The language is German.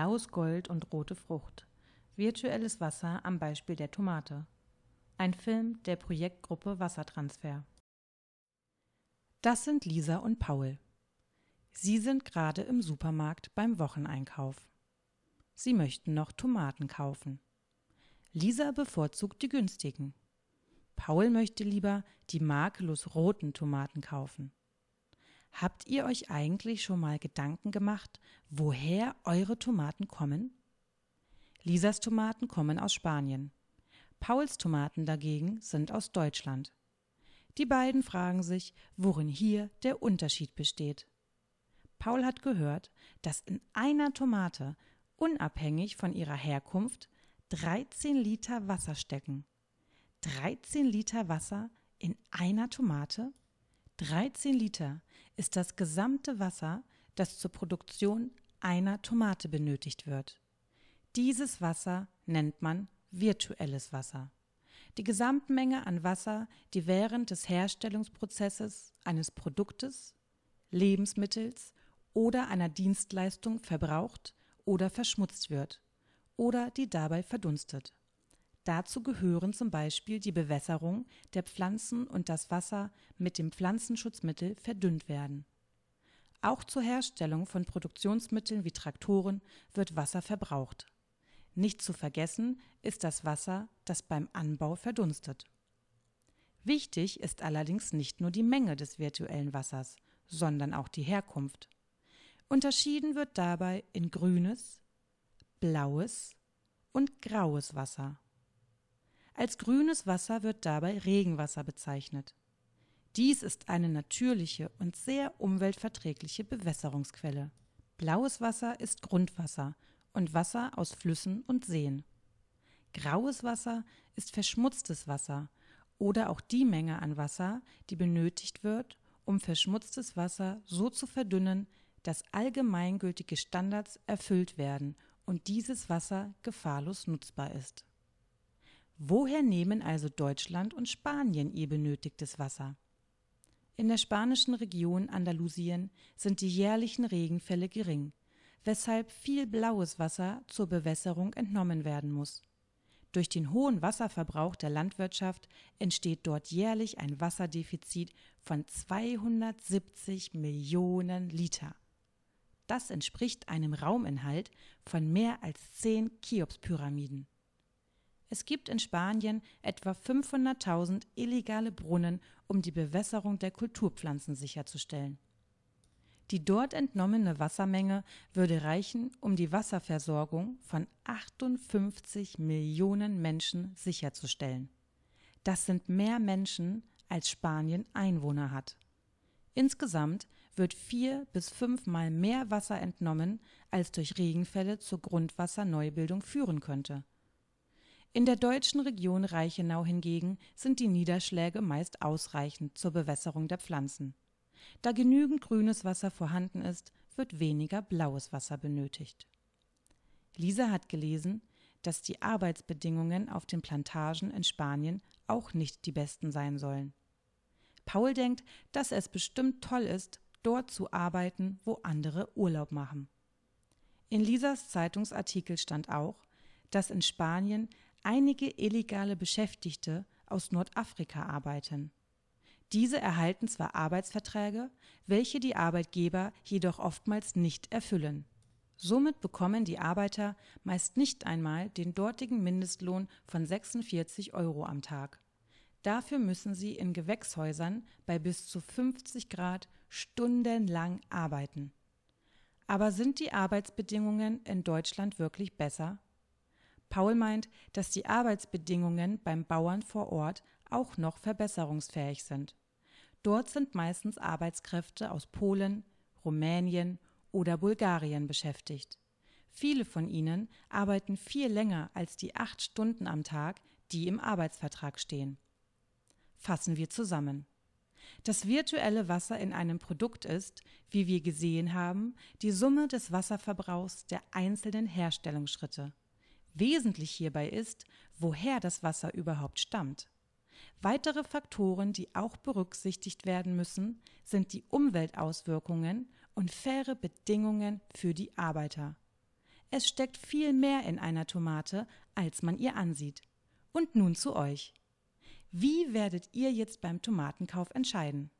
blaues Gold und rote Frucht. Virtuelles Wasser am Beispiel der Tomate. Ein Film der Projektgruppe Wassertransfer. Das sind Lisa und Paul. Sie sind gerade im Supermarkt beim Wocheneinkauf. Sie möchten noch Tomaten kaufen. Lisa bevorzugt die günstigen. Paul möchte lieber die makellos roten Tomaten kaufen. Habt ihr euch eigentlich schon mal Gedanken gemacht, woher eure Tomaten kommen? Lisas Tomaten kommen aus Spanien. Pauls Tomaten dagegen sind aus Deutschland. Die beiden fragen sich, worin hier der Unterschied besteht. Paul hat gehört, dass in einer Tomate, unabhängig von ihrer Herkunft, 13 Liter Wasser stecken. 13 Liter Wasser in einer Tomate? 13 Liter ist das gesamte Wasser, das zur Produktion einer Tomate benötigt wird. Dieses Wasser nennt man virtuelles Wasser. Die Gesamtmenge an Wasser, die während des Herstellungsprozesses eines Produktes, Lebensmittels oder einer Dienstleistung verbraucht oder verschmutzt wird oder die dabei verdunstet. Dazu gehören zum Beispiel die Bewässerung der Pflanzen und das Wasser mit dem Pflanzenschutzmittel verdünnt werden. Auch zur Herstellung von Produktionsmitteln wie Traktoren wird Wasser verbraucht. Nicht zu vergessen ist das Wasser, das beim Anbau verdunstet. Wichtig ist allerdings nicht nur die Menge des virtuellen Wassers, sondern auch die Herkunft. Unterschieden wird dabei in grünes, blaues und graues Wasser. Als grünes Wasser wird dabei Regenwasser bezeichnet. Dies ist eine natürliche und sehr umweltverträgliche Bewässerungsquelle. Blaues Wasser ist Grundwasser und Wasser aus Flüssen und Seen. Graues Wasser ist verschmutztes Wasser oder auch die Menge an Wasser, die benötigt wird, um verschmutztes Wasser so zu verdünnen, dass allgemeingültige Standards erfüllt werden und dieses Wasser gefahrlos nutzbar ist Woher nehmen also Deutschland und Spanien ihr benötigtes Wasser? In der spanischen Region Andalusien sind die jährlichen Regenfälle gering, weshalb viel blaues Wasser zur Bewässerung entnommen werden muss. Durch den hohen Wasserverbrauch der Landwirtschaft entsteht dort jährlich ein Wasserdefizit von 270 Millionen Liter. Das entspricht einem Rauminhalt von mehr als zehn Cheops-Pyramiden. Es gibt in Spanien etwa 500.000 illegale Brunnen, um die Bewässerung der Kulturpflanzen sicherzustellen. Die dort entnommene Wassermenge würde reichen, um die Wasserversorgung von 58 Millionen Menschen sicherzustellen. Das sind mehr Menschen, als Spanien Einwohner hat. Insgesamt wird vier bis fünfmal mehr Wasser entnommen, als durch Regenfälle zur Grundwasserneubildung führen könnte in der deutschen Region Reichenau hingegen sind die Niederschläge meist ausreichend zur Bewässerung der Pflanzen. Da genügend grünes Wasser vorhanden ist, wird weniger blaues Wasser benötigt. Lisa hat gelesen, dass die Arbeitsbedingungen auf den Plantagen in Spanien auch nicht die besten sein sollen. Paul denkt, dass es bestimmt toll ist, dort zu arbeiten, wo andere Urlaub machen. In Lisas Zeitungsartikel stand auch, dass in Spanien einige illegale Beschäftigte aus Nordafrika arbeiten. Diese erhalten zwar Arbeitsverträge, welche die Arbeitgeber jedoch oftmals nicht erfüllen. Somit bekommen die Arbeiter meist nicht einmal den dortigen Mindestlohn von 46 Euro am Tag. Dafür müssen sie in Gewächshäusern bei bis zu 50 Grad stundenlang arbeiten. Aber sind die Arbeitsbedingungen in Deutschland wirklich besser Paul meint, dass die Arbeitsbedingungen beim Bauern vor Ort auch noch verbesserungsfähig sind. Dort sind meistens Arbeitskräfte aus Polen, Rumänien oder Bulgarien beschäftigt. Viele von ihnen arbeiten viel länger als die acht Stunden am Tag, die im Arbeitsvertrag stehen. Fassen wir zusammen. Das virtuelle Wasser in einem Produkt ist, wie wir gesehen haben, die Summe des Wasserverbrauchs der einzelnen Herstellungsschritte. Wesentlich hierbei ist, woher das Wasser überhaupt stammt. Weitere Faktoren, die auch berücksichtigt werden müssen, sind die Umweltauswirkungen und faire Bedingungen für die Arbeiter. Es steckt viel mehr in einer Tomate, als man ihr ansieht. Und nun zu euch. Wie werdet ihr jetzt beim Tomatenkauf entscheiden?